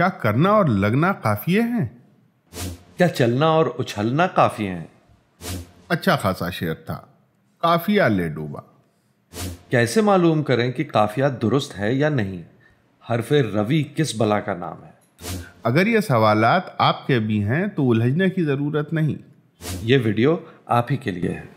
क्या करना और लगना काफी है क्या चलना और उछलना काफी है अच्छा खासा शेर था काफिया ले डूबा कैसे मालूम करें कि काफिया दुरुस्त है या नहीं फिर रवि किस बला का नाम है अगर ये सवाल आपके भी हैं तो उलझने की ज़रूरत नहीं ये वीडियो आप ही के लिए है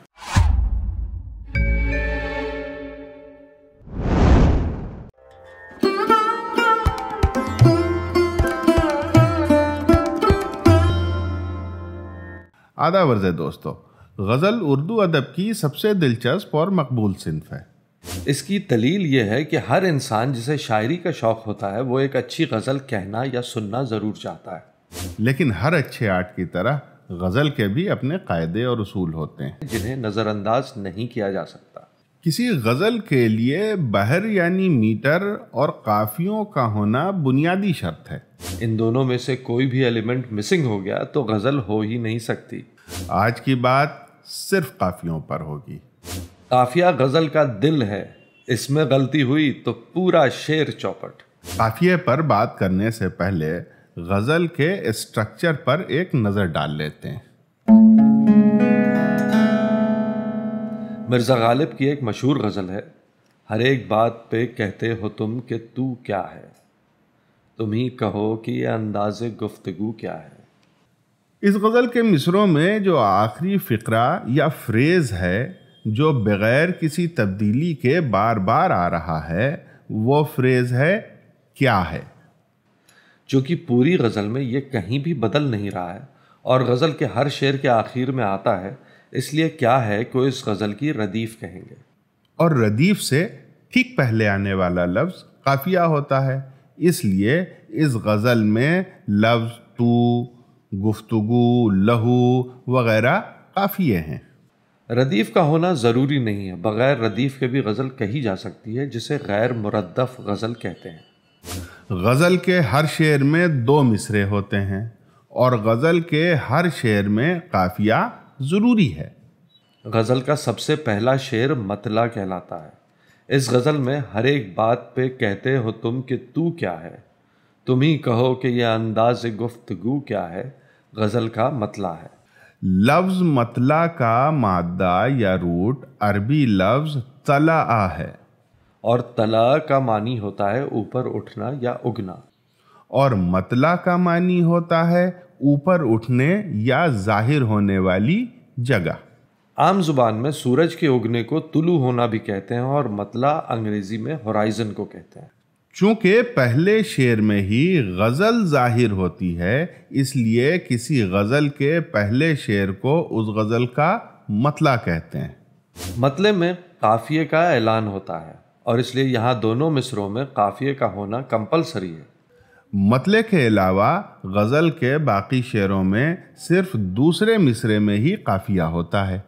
आदा वर्ज है दोस्तों गज़ल उर्दू अदब की सबसे दिलचस्प और मकबूल सिंफ है इसकी दलील ये है कि हर इंसान जिसे शायरी का शौक़ होता है वो एक अच्छी गज़ल कहना या सुनना ज़रूर चाहता है लेकिन हर अच्छे आर्ट की तरह गज़ल के भी अपने कायदे और उसूल होते हैं जिन्हें नज़रअंदाज नहीं किया जा सकता किसी गज़ल के लिए बहर यानी मीटर और काफियों का होना बुनियादी शर्त है इन दोनों में से कोई भी एलिमेंट मिसिंग हो गया तो गज़ल हो ही नहीं सकती आज की बात सिर्फ काफियों पर होगी काफिया गजल का दिल है इसमें गलती हुई तो पूरा शेर चौपट काफिये पर बात करने से पहले गजल के स्ट्रक्चर पर एक नजर डाल लेते हैं मिर्जा गालिब की एक मशहूर गजल है हर एक बात पे कहते हो तुम कि तू क्या है तुम ही कहो कि यह अंदाज गुफ्तगु क्या है इस गज़ल के मिसरों में जो आखिरी फ़करा या फ्रेज़ है जो बग़ैर किसी तब्दीली के बार बार आ रहा है वो फ्रेज़ है क्या है जो कि पूरी गज़ल में ये कहीं भी बदल नहीं रहा है और गज़ल के हर शेर के आखिर में आता है इसलिए क्या है को इस गज़ल की रदीफ़ कहेंगे और रदीफ़ से ठीक पहले आने वाला लफ्ज़ काफिया होता है इसलिए इस गज़ल में लफ्ज़ तू गुफ्तगु लहू वगैरह काफ़िए हैं रदीफ़ का होना ज़रूरी नहीं है बग़ैर रदीफ़ के भी गज़ल कही जा सकती है जिसे गैर मुरदफ़ गज़ल कहते हैं गज़ल के हर शेर में दो मिसरे होते हैं और गज़ल के हर शेर में काफिया ज़रूरी है गज़ल का सबसे पहला शेर मतला कहलाता है इस गज़ल में हर एक बात पे कहते हो तुम कि तू क्या है तुम ही कहो कि यह अंदाज गुफ्तगु क्या है गज़ल का मतला है लफ्ज मतला का मादा या रूट अरबी लफ्ज तला आ है और तला का मानी होता है ऊपर उठना या उगना और मतला का मानी होता है ऊपर उठने या जाहिर होने वाली जगह आम जुबान में सूरज के उगने को तुलू होना भी कहते हैं और मतला अंग्रेजी में होराइजन को कहते हैं चूंकि पहले शेर में ही गज़ल ज़ाहिर होती है इसलिए किसी गज़ल के पहले शेर को उस गज़ल का मतला कहते हैं मतले में काफ़िए का ऐलान होता है और इसलिए यहाँ दोनों मिसरों में काफ़िए का होना कंपलसरी है मतले के अलावा गज़ल के बाकी शेरों में सिर्फ दूसरे मिसरे में ही काफ़िया होता है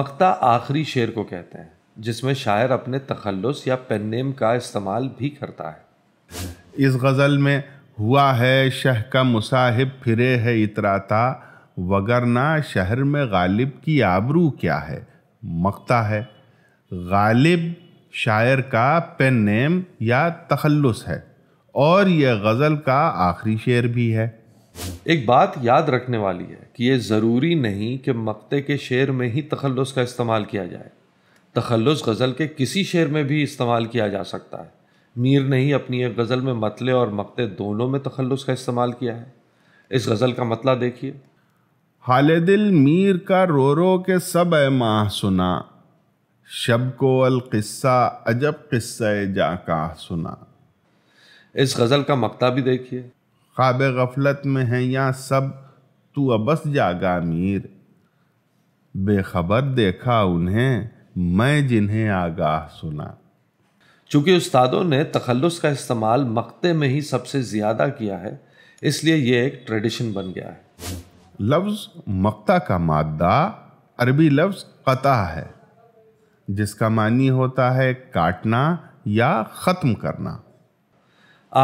मक्ता आखिरी शेर को कहते हैं जिसमें शायर अपने तखलस या पेन नेम का इस्तेमाल भी करता है इस गज़ल में हुआ है शह का मुसाहिब फिरे है इतराता वगरना शहर में गालिब की आबरू क्या है मकता है गालिब शायर का पेन नेम या तखलस है और यह गज़ल का आखिरी शेर भी है एक बात याद रखने वाली है कि यह ज़रूरी नहीं कि मक्ते के शेर में ही तखलस का इस्तेमाल किया जाए तखलस गज़ल के किसी शेर में भी इस्तेमाल किया जा सकता है मीर ने ही अपनी एक गज़ल में मतले और मकते दोनों में तखलस का इस्तेमाल किया है इस गज़ल का मतला देखिए हाल दिल मीर का रो रो के सब ए माह सुना शब को अलक़स्सा अजब जा का सुना इस गज़ल का मकता भी देखिए ख्वाब गफलत में है या सब तू अबस जागा मीर बेखबर देखा उन्हें मैं जिन्हें आगाह सुना चूंकि उस्तादों ने तखलस का इस्तेमाल मक्ते में ही सबसे ज़्यादा किया है इसलिए यह एक ट्रेडिशन बन गया है लफ्ज़ मक्ता का मादा अरबी लफ्ज़ कता है जिसका मानी होता है काटना या ख़त्म करना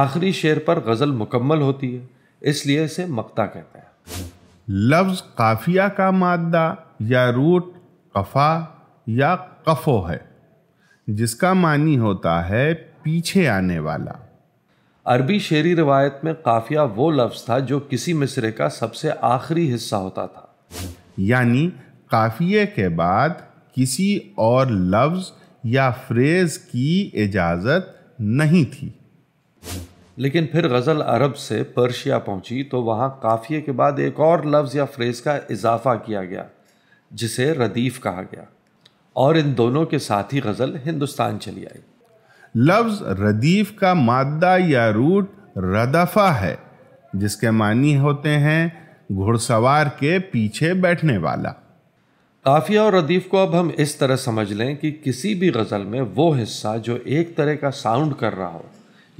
आखिरी शेर पर गज़ल मुकम्मल होती है इसलिए इसे मक्ता कहते हैं लफ्ज़ काफिया का मादा या रूट कफ़ा या कफ़ो है जिसका मानी होता है पीछे आने वाला अरबी शेरी रिवायत में काफिया वो लफ्ज़ था जो किसी मिसरे का सबसे आखिरी हिस्सा होता था यानी काफिए के बाद किसी और लफ्ज़ या फ्रेज की इजाज़त नहीं थी लेकिन फिर गज़ल अरब से पर्शिया पहुंची तो वहाँ काफिए के बाद एक और लफ्ज़ या फ्रेज़ का इजाफा किया गया जिसे रदीफ़ कहा गया और इन दोनों के साथ ही गज़ल हिंदुस्तान चली आई लफ्ज़ रदीफ का मादा या रूट रदफा है जिसके मानी होते हैं घुड़सवार के पीछे बैठने वाला काफिया और रदीफ को अब हम इस तरह समझ लें कि किसी भी गज़ल में वो हिस्सा जो एक तरह का साउंड कर रहा हो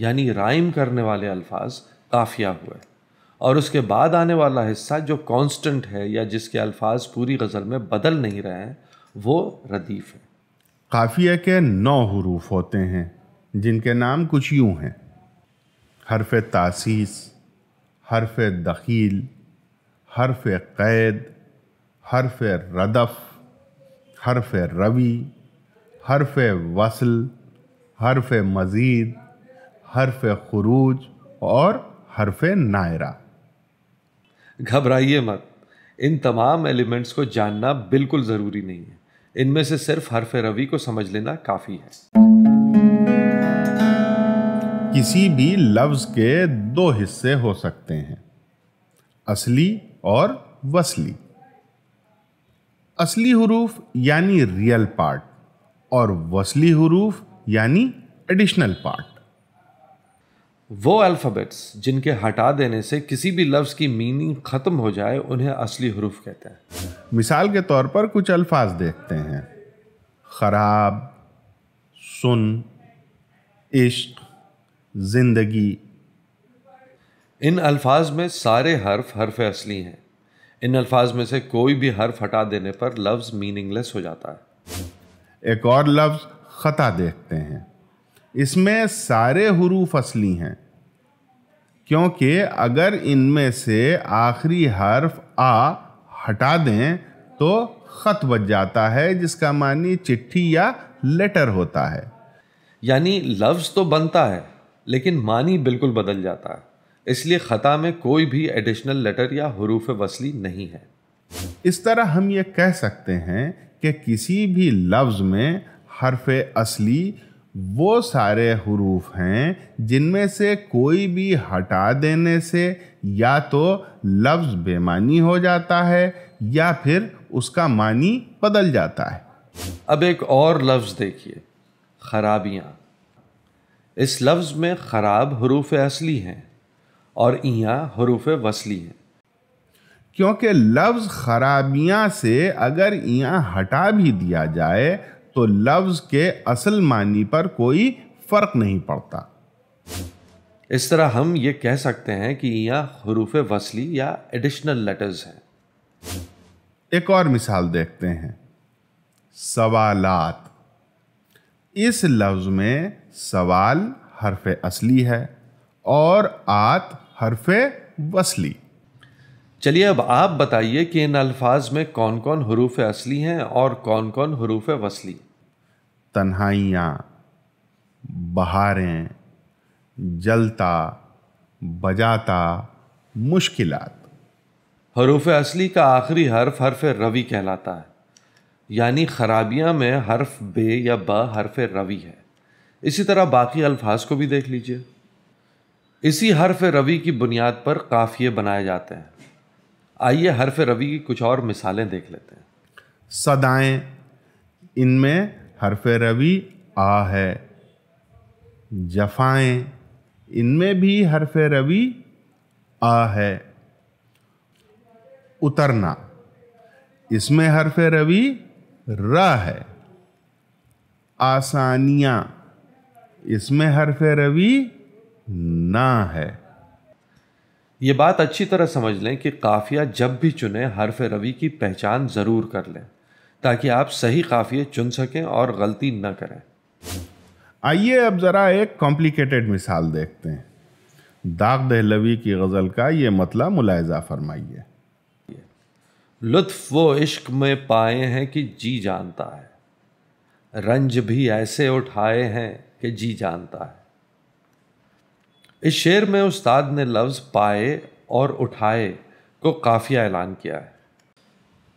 यानी राइम करने वाले अल्फाज काफिया हुए और उसके बाद आने वाला हिस्सा जो कांस्टेंट है या जिसके अल्फाज पूरी गज़ल में बदल नहीं रहे हैं वो रदीफ़ है काफ़िया के नौ हरूफ होते हैं जिनके नाम कुछ यूँ हैं हरफ तासीस हरफ दखील हरफ क़ैद हरफ रदफ़ हरफ रवि हरफ वसल हरफ मज़ीद हरफ खरूज और हरफ नायरा घबराइए मत इन तमाम एलिमेंट्स को जानना बिल्कुल ज़रूरी नहीं है इनमें से सिर्फ हरफ रवि को समझ लेना काफ़ी है किसी भी लफ्ज़ के दो हिस्से हो सकते हैं असली और वसली असली हरूफ यानी रियल पार्ट और वसली हरूफ यानी एडिशनल पार्ट वो अल्फ़ाबेट्स जिनके हटा देने से किसी भी लफ्ज़ की मीनिंग ख़त्म हो जाए उन्हें असली हरूफ कहते हैं मिसाल के तौर पर कुछ अल्फाज देखते हैं ख़राब सुन इश्क ज़िंदगी इन अल्फाज में सारे हर्फ हर्फ असली हैं इन अल्फाज में से कोई भी हर्फ हटा देने पर लफ्ज़ मीनिंगलेस हो जाता है एक और लफ्ज़ ख़ता देखते हैं इसमें सारे हरूफ असली हैं क्योंकि अगर इनमें से आखिरी हर्फ आ हटा दें तो ख़त बच जाता है जिसका मानी चिट्ठी या लेटर होता है यानी लफ्ज़ तो बनता है लेकिन मानी बिल्कुल बदल जाता है इसलिए ख़ता में कोई भी एडिशनल लेटर या हरूफ वसली नहीं है इस तरह हम ये कह सकते हैं कि किसी भी लफ्ज़ में हरफ असली वो सारे हरूफ हैं जिनमें से कोई भी हटा देने से या तो लफ्ज़ बेमानी हो जाता है या फिर उसका मानी बदल जाता है अब एक और लफ्ज़ देखिए खराबियाँ इस लफ्ज़ में ख़राब हरूफ असली हैं और यहाँ हरूफ वसली हैं क्योंकि लफ्ज़ खराबियाँ से अगर यहाँ हटा भी दिया जाए तो लफ्ज़ के असल मानी पर कोई फ़र्क नहीं पड़ता इस तरह हम ये कह सकते हैं कि यहाँ हरूफ वसली या एडिशनल लेटर्स हैं एक और मिसाल देखते हैं सवालात इस लफ्ज़ में सवाल हरफ असली है और आत हरफ वसली चलिए अब आप बताइए कि इन अल्फाज में कौन कौन हरूफ असली हैं और कौन कौन हरूफ वसली तन्हाइयाँ बहारें जलता बजाता मुश्किलात हरूफ असली का आखिरी हर्फ हर्फ रवि कहलाता है यानी खराबियाँ में हर्फ बे या ब हर्फ रवि है इसी तरह बाकी अल्फाज को भी देख लीजिए इसी हर्फ रवि की बुनियाद पर काफ़िए बनाए जाते हैं आइए हर्फ रवि की कुछ और मिसालें देख लेते हैं सदाएं इनमें हरफ रवि आ है जफाएँ इनमें भी हरफ रवि आ है उतरना इसमें हरफ रवि र है आसानियाँ इसमें हरफ रवि ना है ये बात अच्छी तरह समझ लें कि काफ़िया जब भी चुने हरफ रवि की पहचान ज़रूर कर लें ताकि आप सही काफिये चुन सकें और गलती ना करें आइए अब ज़रा एक कॉम्प्लिकेटेड मिसाल देखते हैं दाग दहलवी की गज़ल का ये मतला मुलायजा फरमाइए लुत्फ वो इश्क में पाए हैं कि जी जानता है रंज भी ऐसे उठाए हैं कि जी जानता है इस शेर में उस्ताद ने लफ्ज़ पाए और उठाए को काफ़िया ऐलान किया है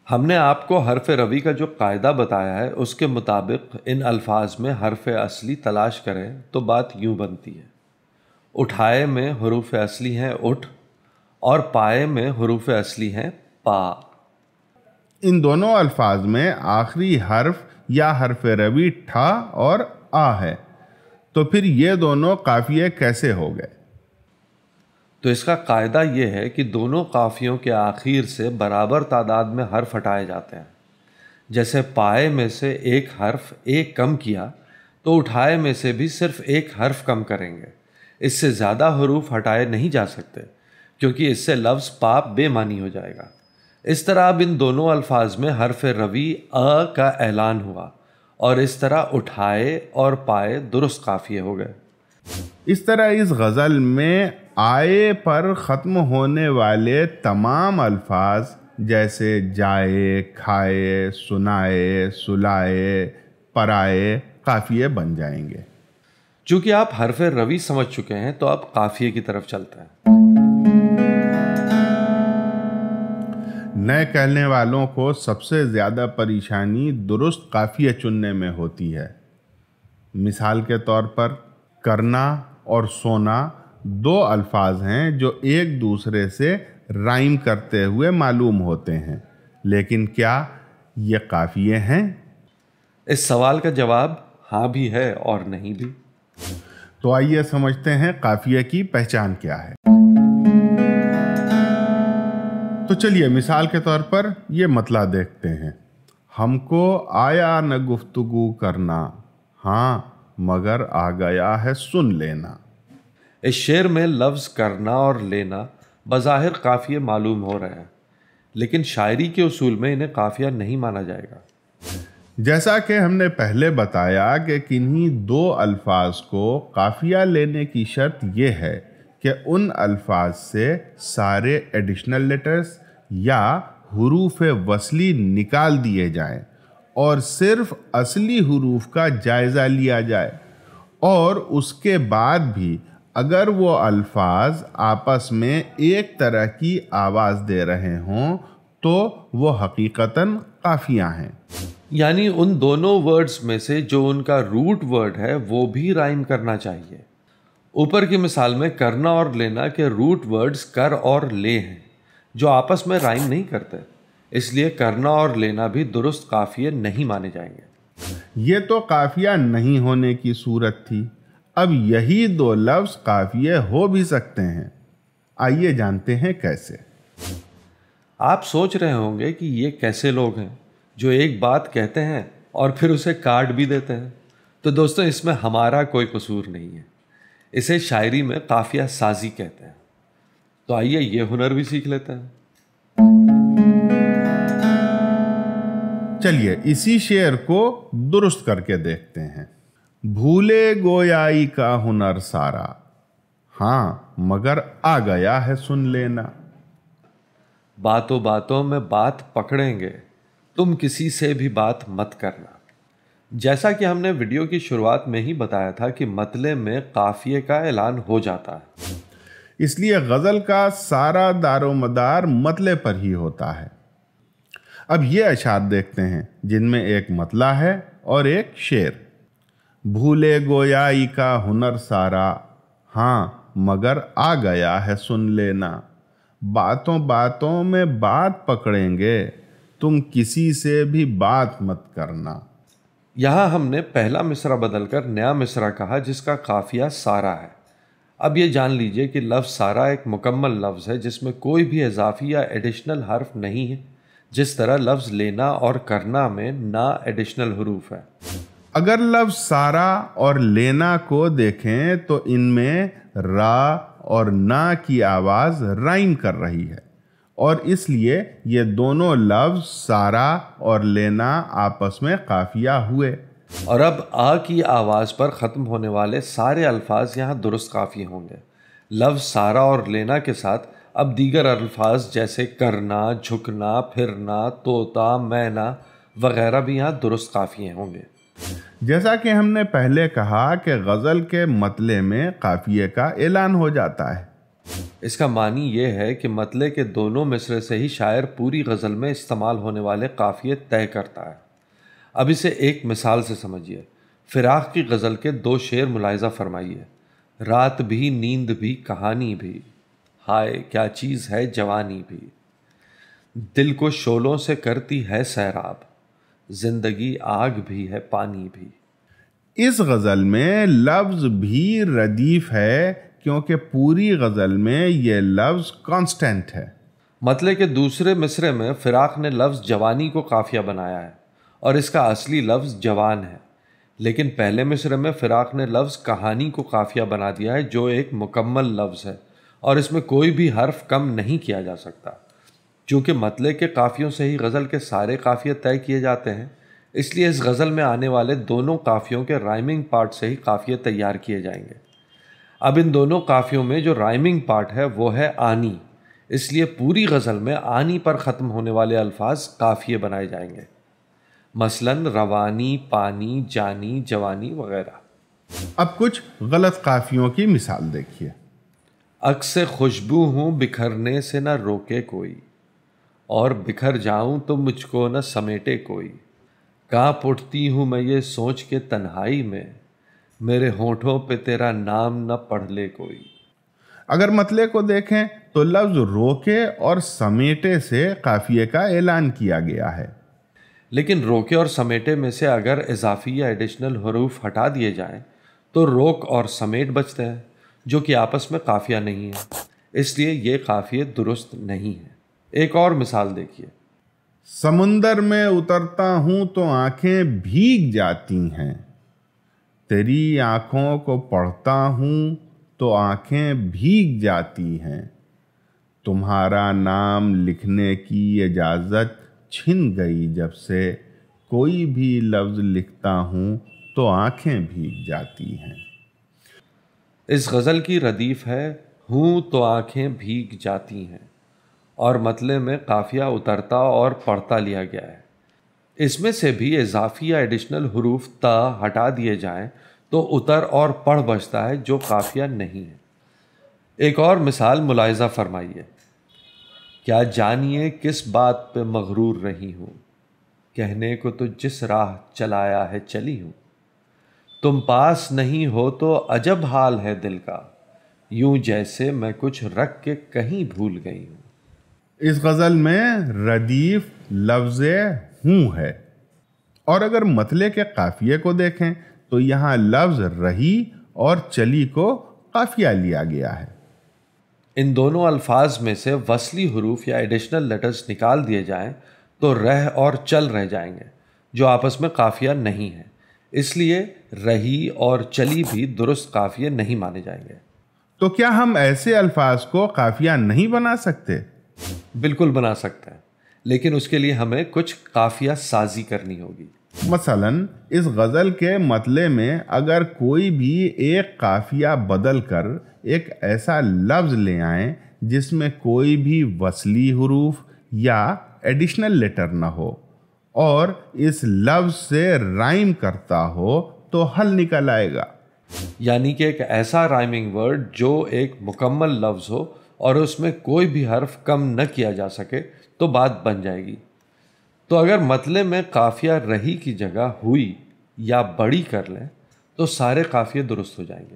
हमने आपको हरफ रवि का जो कायदा बताया है उसके मुताबिक इन अल्फाज में हरफ असली तलाश करें तो बात यूँ बनती है उठाए में हरूफ असली हैं उठ और पाए में हरूफ असली हैं पा इन दोनों अल्फाज में आखिरी हर्फ या हरफ रवी ठा और आ है तो फिर ये दोनों काफ़िए कैसे हो गए तो इसका कायदा ये है कि दोनों काफ़ियों के आखिर से बराबर तादाद में हर्फ हटाए जाते हैं जैसे पाए में से एक हर्फ एक कम किया तो उठाए में से भी सिर्फ एक हर्फ कम करेंगे इससे ज़्यादा हरूफ हटाए नहीं जा सकते क्योंकि इससे लफ्ज़ पाप बेमानी हो जाएगा इस तरह अब इन दोनों अल्फाज में हर्फ रवि अ का ऐलान हुआ और इस तरह उठाए और पाए दुरुस्त काफ़िए हो गए इस तरह इस गज़ल में आए पर ख़त्म होने वाले तमाम अल्फाज जैसे जाए खाए सुनाए सुलाए पराए काफ़िए बन जाएंगे चूंकि आप हरफ रवि समझ चुके हैं तो आप काफ़िए की तरफ चलते हैं नए कहने वालों को सबसे ज़्यादा परेशानी दुरुस्त काफ़िए चुनने में होती है मिसाल के तौर पर करना और सोना दो अल्फाज हैं जो एक दूसरे से राइम करते हुए मालूम होते हैं लेकिन क्या ये काफ़िए हैं इस सवाल का जवाब हाँ भी है और नहीं भी तो आइए समझते हैं काफ़िए की पहचान क्या है तो चलिए मिसाल के तौर पर यह मतला देखते हैं हमको आया न गुफ्तगु करना हाँ मगर आ गया है सुन लेना इस शेर में लफ्ज़ करना और लेना बज़ाहिर काफ़िए मालूम हो रहे हैं लेकिन शायरी के असूल में इन्हें काफ़िया नहीं माना जाएगा जैसा कि हमने पहले बताया कि किन्हीं दो अल्फाज को काफ़िया लेने की शर्त यह है कि उन अल्फाज से सारे एडिशनल लेटर्स या हरूफ वसली निकाल दिए जाएं और सिर्फ असली हरूफ का जायज़ा लिया जाए और उसके बाद भी अगर वो अल्फाज आपस में एक तरह की आवाज़ दे रहे हों तो वो हकीकता काफ़ियाँ हैं यानी उन दोनों वर्ड्स में से जो उनका रूट वर्ड है वो भी राइम करना चाहिए ऊपर की मिसाल में करना और लेना के रूट वर्ड्स कर और ले हैं जो आपस में राइम नहीं करते इसलिए करना और लेना भी दुरुस्त काफ़िए नहीं माने जाएंगे ये तो काफ़िया नहीं होने की सूरत थी अब यही दो लफ्ज़ काफिए हो भी सकते हैं आइए जानते हैं कैसे आप सोच रहे होंगे कि ये कैसे लोग हैं जो एक बात कहते हैं और फिर उसे काट भी देते हैं तो दोस्तों इसमें हमारा कोई कसूर नहीं है इसे शायरी में काफिया साजी कहते हैं तो आइए ये हुनर भी सीख लेते हैं चलिए इसी शेर को दुरुस्त करके देखते हैं भूले गोयाई का हुनर सारा हाँ मगर आ गया है सुन लेना बातों बातों में बात पकड़ेंगे तुम किसी से भी बात मत करना जैसा कि हमने वीडियो की शुरुआत में ही बताया था कि मतले में काफिए का ऐलान हो जाता है इसलिए गज़ल का सारा दारोमदार मतले पर ही होता है अब ये अशार देखते हैं जिनमें एक मतला है और एक शेर भूले गोयाई का हुनर सारा हाँ मगर आ गया है सुन लेना बातों बातों में बात पकड़ेंगे तुम किसी से भी बात मत करना यहाँ हमने पहला मिसरा बदलकर नया मिसरा कहा जिसका काफिया सारा है अब ये जान लीजिए कि लफ्ज़ सारा एक मुकम्मल लफ्ज़ है जिसमें कोई भी इजाफी या एडिशनल हर्फ नहीं है जिस तरह लफ्ज़ लेना और करना में ना एडिशनल हरूफ है अगर लव सारा और लेना को देखें तो इनमें रा और ना की आवाज़ राइम कर रही है और इसलिए ये दोनों लव सारा और लेना आपस में काफिया हुए और अब आ की आवाज़ पर ख़त्म होने वाले सारे अल्फाज यहाँ दुरुस्त काफ़ी होंगे लव सारा और लेना के साथ अब दीगर अल्फाज जैसे करना झुकना फिरना तोता मैना वगैरह भी यहाँ दुरुस्त काफ़ी होंगे जैसा कि हमने पहले कहा कि गज़ल के मतले में काफ़िए का ऐलान हो जाता है इसका मानी यह है कि मतले के दोनों मिसरे से ही शायर पूरी गज़ल में इस्तेमाल होने वाले काफ़िए तय करता है अब इसे एक मिसाल से समझिए फिराक की गज़ल के दो शेर मुलायजा फरमाइए रात भी नींद भी कहानी भी हाय क्या चीज़ है जवानी भी दिल को शोलों से करती है सैराब जिंदगी आग भी है पानी भी इस गज़ल में लफ्ज़ भी रदीफ है क्योंकि पूरी गज़ल में यह लफ्ज़ कांस्टेंट है मतलब के दूसरे मिसरे में फ़िराक ने लफ्ज़ जवानी को काफिया बनाया है और इसका असली लफ्ज़ जवान है लेकिन पहले मिसरे में फ़िराक ने लफ्ज़ कहानी को काफिया बना दिया है जो एक मुकम्मल लफ्ज़ है और इसमें कोई भी हर्फ कम नहीं किया जा सकता चूँकि मतले के काफ़ियों से ही गज़ल के सारे काफ़िये तय किए जाते हैं इसलिए इस गज़ल में आने वाले दोनों काफ़ियों के राइमिंग पार्ट से ही काफ़िये तैयार किए जाएंगे अब इन दोनों काफ़ियों में जो राइमिंग पार्ट है वो है आनी इसलिए पूरी गज़ल में आनी पर ख़त्म होने वाले अल्फाज काफ़िए बनाए जाएंगे मसलन रवानी पानी जानी जवानी वगैरह अब कुछ गलत काफ़ियों की मिसाल देखिए अक्स खुशबू हूँ बिखरने से ना रोके कोई और बिखर जाऊं तो मुझको न समेटे कोई काँप उठती हूँ मैं ये सोच के तन्हाई में मेरे होठों पे तेरा नाम न पढ़ ले कोई अगर मतले को देखें तो लफ्ज़ रोके और समेटे से काफ़िए का ऐलान किया गया है लेकिन रोके और समेटे में से अगर इजाफी या एडिशनल हरूफ हटा दिए जाएं तो रोक और समेट बचते हैं जो कि आपस में काफ़िया नहीं है इसलिए ये काफ़िए दुरुस्त नहीं है एक और मिसाल देखिए समुंदर में उतरता हूँ तो आंखें भीग जाती हैं तेरी आँखों को पढ़ता हूँ तो आँखें भीग जाती हैं तुम्हारा नाम लिखने की इजाज़त छिन गई जब से कोई भी लफ्ज़ लिखता हूँ तो आँखें भीग जाती हैं इस गज़ल की रदीफ़ है हूँ तो आँखें भीग जाती हैं और मतले में काफिया उतरता और पढ़ता लिया गया है इसमें से भी इजाफी या एडिशनल हरूफ त हटा दिए जाएं तो उतर और पढ़ बचता है जो काफिया नहीं है एक और मिसाल मुलायजा फरमाइए क्या जानिए किस बात पे मगरूर रही हूँ कहने को तो जिस राह चलाया है चली हूँ तुम पास नहीं हो तो अजब हाल है दिल का यूं जैसे मैं कुछ रख के कहीं भूल गई हूँ इस गज़ल में रदीफ लफ्ज़ हूँ है और अगर मतले के काफ़िए को देखें तो यहाँ लफ्ज़ रही और चली को काफ़िया लिया गया है इन दोनों अल्फाज में से वसली हरूफ या एडिशनल लेटर्स निकाल दिए जाएं तो रह और चल रह जाएंगे जो आपस में काफ़िया नहीं है इसलिए रही और चली भी दुरुस्त काफ़िए नहीं माने जाएंगे तो क्या हम ऐसे अल्फाज को काफ़िया नहीं बना सकते बिल्कुल बना सकते हैं लेकिन उसके लिए हमें कुछ काफिया साजी करनी होगी मसलन इस गज़ल के मतले में अगर कोई भी एक काफिया बदल कर एक ऐसा लफ्ज़ ले आए जिसमें कोई भी वसली हरूफ या एडिशनल लेटर ना हो और इस लफ्ज़ से राइम करता हो तो हल निकल आएगा यानी कि एक ऐसा राइमिंग वर्ड जो एक मुकम्मल लफ्ज़ हो और उसमें कोई भी हर्फ कम न किया जा सके तो बात बन जाएगी तो अगर मतले में काफिया रही की जगह हुई या बड़ी कर लें तो सारे काफिये दुरुस्त हो जाएंगे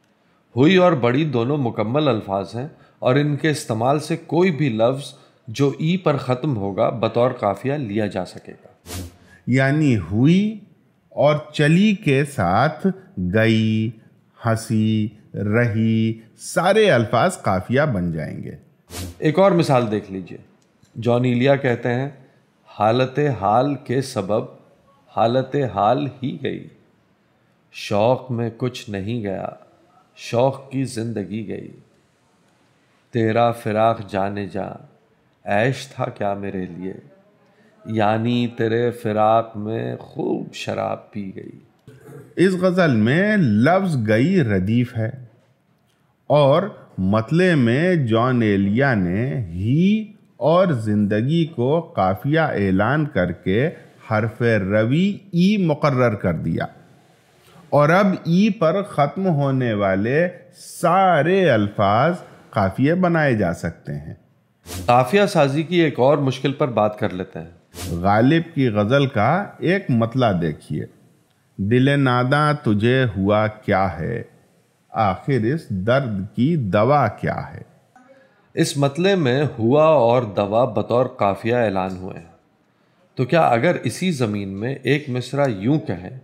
हुई और बड़ी दोनों मुकम्मल अल्फाज हैं और इनके इस्तेमाल से कोई भी लफ्ज़ जो ई पर ख़त्म होगा बतौर काफिया लिया जा सकेगा यानी हुई और चली के साथ गई हंसी रही सारे अल्फाज काफिया बन जाएंगे एक और मिसाल देख लीजिए जॉन इलिया कहते हैं हालत हाल के सबब हालत हाल ही गई शौक़ में कुछ नहीं गया शौक़ की ज़िंदगी गई तेरा फिराक जाने जा ऐश था क्या मेरे लिए यानी तेरे फिराक में खूब शराब पी गई इस गज़ल में लफ्ज़ गई रदीफ़ है और मतले में जॉन एलिया ने ही और ज़िंदगी को काफिया ऐलान करके हरफ रवि ई मुकर कर दिया और अब ई पर ख़त्म होने वाले सारे अल्फाज काफिए बनाए जा सकते हैं काफिया साजी की एक और मुश्किल पर बात कर लेते हैं गालिब की गज़ल का एक मतला देखिए दिल नादा तुझे हुआ क्या है आखिर इस दर्द की दवा क्या है इस मतले में हुआ और दवा बतौर काफिया ऐलान हुए हैं तो क्या अगर इसी ज़मीन में एक मिसरा यूं कहें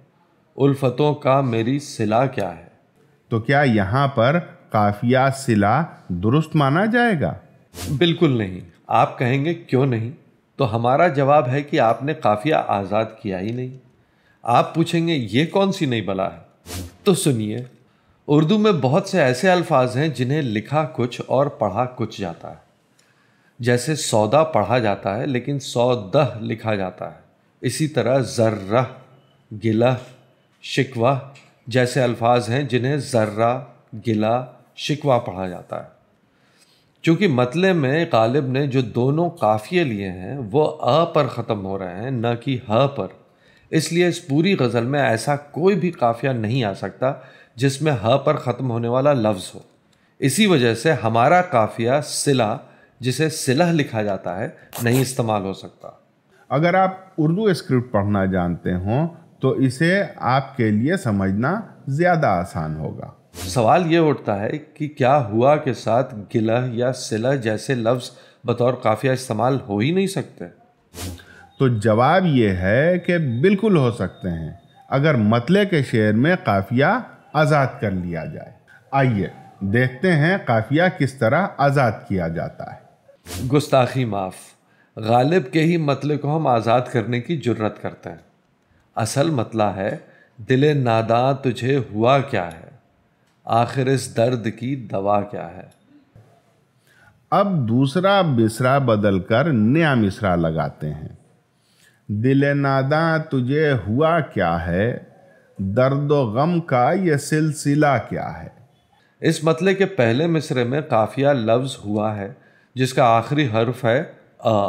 उल्फतों का मेरी सिला क्या है तो क्या यहाँ पर काफिया सिला दुरुस्त माना जाएगा बिल्कुल नहीं आप कहेंगे क्यों नहीं तो हमारा जवाब है कि आपने काफिया आज़ाद किया ही नहीं आप पूछेंगे ये कौन सी नई बला है तो सुनिए उर्दू में बहुत से ऐसे अल्फाज हैं जिन्हें लिखा कुछ और पढ़ा कुछ जाता है जैसे सौदा पढ़ा जाता है लेकिन सौदह लिखा जाता है इसी तरह ज़र्रा गिला शिकवा जैसे अल्फाज हैं जिन्हें ज़र्रा गिला शिकवा पढ़ा जाता है चूँकि मतले में गालिब ने जो दोनों काफ़िए लिए हैं वो अ पर ख़त्म हो रहे हैं न कि ह पर इसलिए इस पूरी गज़ल में ऐसा कोई भी काफ़िया नहीं आ सकता जिसमें ह पर ख़त्म होने वाला लफ्ज़ हो इसी वजह से हमारा काफ़िया सिला जिसे सिलह लिखा जाता है नहीं इस्तेमाल हो सकता अगर आप उर्दू स्क्रिप्ट पढ़ना जानते हो तो इसे आपके लिए समझना ज़्यादा आसान होगा सवाल ये उठता है कि क्या हुआ के साथ गिलह या सिलह जैसे लफ्ज़ बतौर काफ़िया इस्तेमाल हो ही नहीं सकते तो जवाब ये है कि बिल्कुल हो सकते हैं अगर मतले के शेर में काफ़िया आज़ाद कर लिया जाए आइए देखते हैं काफिया किस तरह आज़ाद किया जाता है गुस्ताखी माफ़ गालिब के ही मतले को हम आज़ाद करने की जुर्रत करते हैं असल मतला है दिल नादा तुझे हुआ क्या है आखिर इस दर्द की दवा क्या है अब दूसरा मिसरा बदल कर नया मिसरा लगाते हैं दिल नादा तुझे हुआ क्या है दर्द व गम का यह सिलसिला क्या है इस मतले के पहले मिसरे में काफिया लफ्ज़ हुआ है जिसका आखिरी हर्फ है अ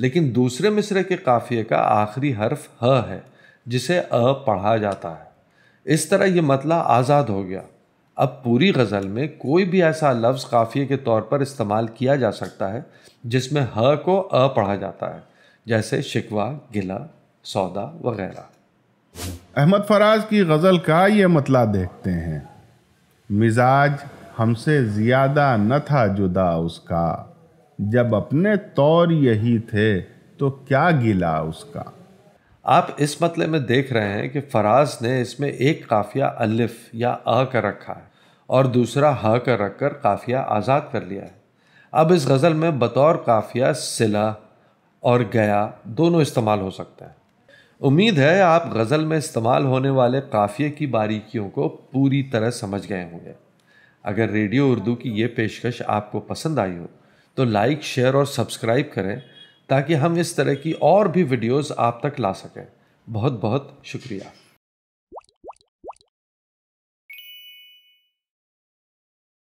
लेकिन दूसरे मिसरे के काफिए का आखिरी हर्फ ह है जिसे अ पढ़ा जाता है इस तरह यह मतला आज़ाद हो गया अब पूरी गज़ल में कोई भी ऐसा लफ्ज़ काफिए के तौर पर इस्तेमाल किया जा सकता है जिसमें ह को अ पढ़ा जाता है जैसे शिकवा गिला सौदा वगैरह अहमद फराज की गज़ल का ये मतला देखते हैं मिजाज हमसे ज़्यादा न था जुदा उसका जब अपने तौर यही थे तो क्या गिला उसका आप इस मतले में देख रहे हैं कि फराज ने इसमें एक काफ़िया अलिफ या अ कर रखा है और दूसरा ह कर रख कर काफ़िया आज़ाद कर लिया है अब इस गज़ल में बतौर काफ़िया सिला और गया दोनों इस्तेमाल हो सकते हैं उम्मीद है आप गज़ल में इस्तेमाल होने वाले काफ़िए की बारीकियों को पूरी तरह समझ गए होंगे अगर रेडियो उर्दू की ये पेशकश आपको पसंद आई हो तो लाइक शेयर और सब्सक्राइब करें ताकि हम इस तरह की और भी वीडियोस आप तक ला सकें बहुत बहुत शुक्रिया